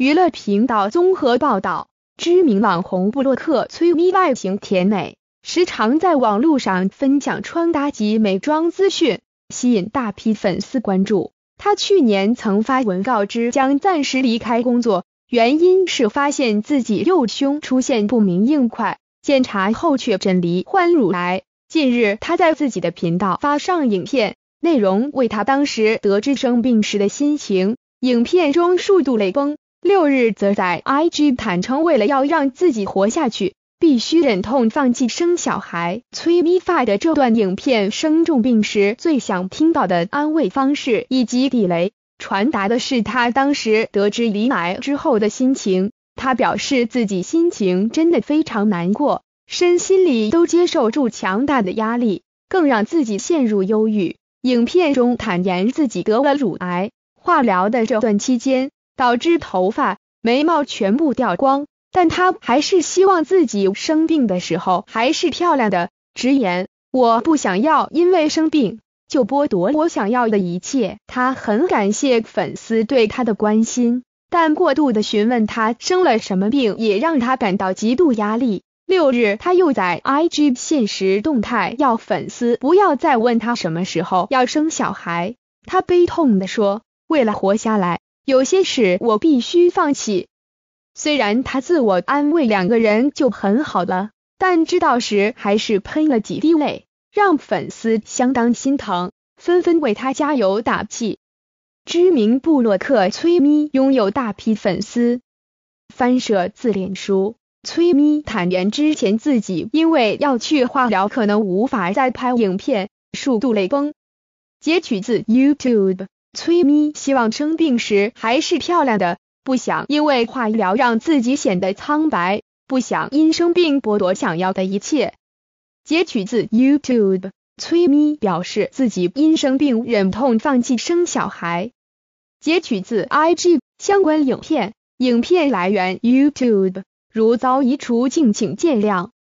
娱乐频道综合报道：知名网红布洛克崔蜜外形甜美，时常在网络上分享穿搭及美妆资讯，吸引大批粉丝关注。她去年曾发文告知将暂时离开工作，原因是发现自己右胸出现不明硬块，检查后确诊罹患乳癌。近日，她在自己的频道发上影片，内容为她当时得知生病时的心情。影片中数度泪崩。六日则在 IG 坦诚，为了要让自己活下去，必须忍痛放弃生小孩。崔米发的这段影片，生重病时最想听到的安慰方式，以及地雷传达的是他当时得知李奶之后的心情。他表示自己心情真的非常难过，身心里都接受住强大的压力，更让自己陷入忧郁。影片中坦言自己得了乳癌，化疗的这段期间。导致头发、眉毛全部掉光，但他还是希望自己生病的时候还是漂亮的。直言我不想要因为生病就剥夺我想要的一切。他很感谢粉丝对他的关心，但过度的询问他生了什么病也让他感到极度压力。六日，他又在 IG 现实动态要粉丝不要再问他什么时候要生小孩。他悲痛的说：“为了活下来。”有些事我必须放弃，虽然他自我安慰两个人就很好了，但知道时还是喷了几滴泪，让粉丝相当心疼，纷纷为他加油打气。知名布洛克崔咪拥有大批粉丝，翻摄自脸书。崔咪坦言之前自己因为要去化疗，可能无法再拍影片，数度泪崩。截取自 YouTube。崔咪希望生病时还是漂亮的，不想因为化疗让自己显得苍白，不想因生病剥夺想要的一切。截取自 YouTube。崔咪表示自己因生病忍痛放弃生小孩。截取自 IG 相关影片，影片来源 YouTube。如遭移除，敬请见谅。